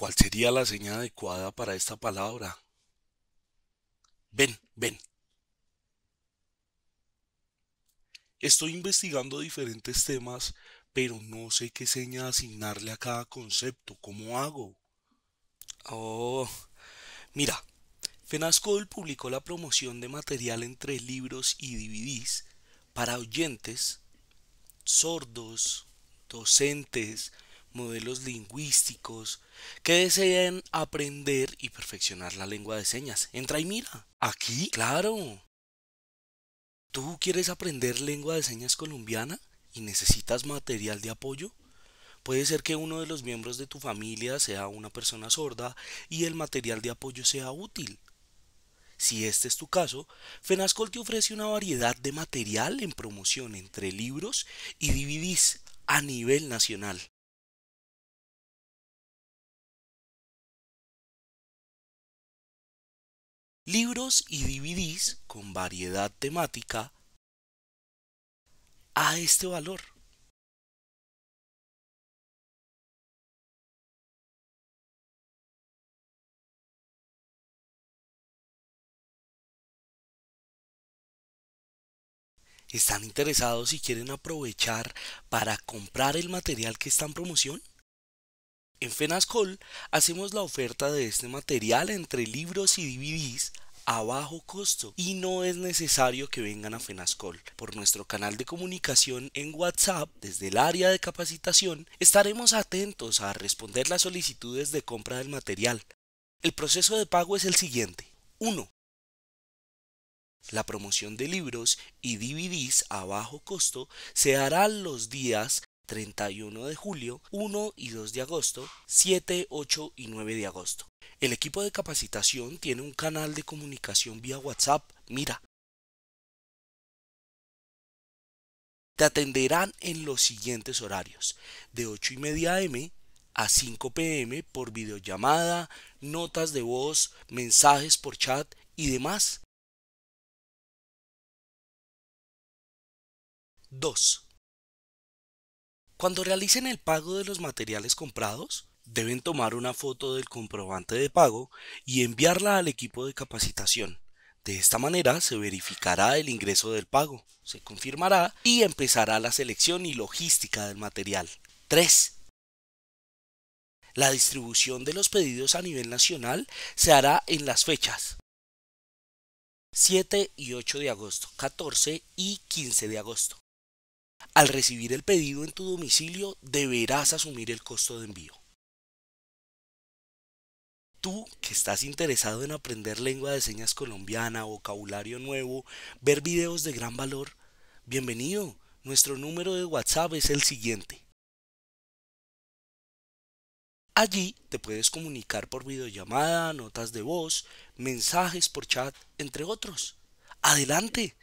¿Cuál sería la seña adecuada para esta palabra? Ven, ven. Estoy investigando diferentes temas, pero no sé qué seña asignarle a cada concepto. ¿Cómo hago? Oh, mira, Fenascol publicó la promoción de material entre libros y DVDs para oyentes, sordos, docentes, modelos lingüísticos que deseen aprender y perfeccionar la lengua de señas. Entra y mira. Aquí, claro. ¿Tú quieres aprender lengua de señas colombiana y necesitas material de apoyo? Puede ser que uno de los miembros de tu familia sea una persona sorda y el material de apoyo sea útil. Si este es tu caso, Fenascol te ofrece una variedad de material en promoción entre libros y DVDs a nivel nacional. libros y DVDs con variedad temática a este valor. ¿Están interesados y quieren aprovechar para comprar el material que está en promoción? En Fenascol hacemos la oferta de este material entre libros y DVDs a bajo costo y no es necesario que vengan a Fenascol. Por nuestro canal de comunicación en WhatsApp, desde el área de capacitación, estaremos atentos a responder las solicitudes de compra del material. El proceso de pago es el siguiente. 1. La promoción de libros y DVDs a bajo costo se hará los días 31 de julio, 1 y 2 de agosto, 7, 8 y 9 de agosto. El equipo de capacitación tiene un canal de comunicación vía WhatsApp. Mira, te atenderán en los siguientes horarios, de 8 y media a 5 pm por videollamada, notas de voz, mensajes por chat y demás. 2. Cuando realicen el pago de los materiales comprados, deben tomar una foto del comprobante de pago y enviarla al equipo de capacitación. De esta manera se verificará el ingreso del pago, se confirmará y empezará la selección y logística del material. 3. La distribución de los pedidos a nivel nacional se hará en las fechas 7 y 8 de agosto, 14 y 15 de agosto. Al recibir el pedido en tu domicilio deberás asumir el costo de envío. Tú que estás interesado en aprender lengua de señas colombiana, vocabulario nuevo, ver videos de gran valor, bienvenido. Nuestro número de WhatsApp es el siguiente. Allí te puedes comunicar por videollamada, notas de voz, mensajes por chat, entre otros. Adelante,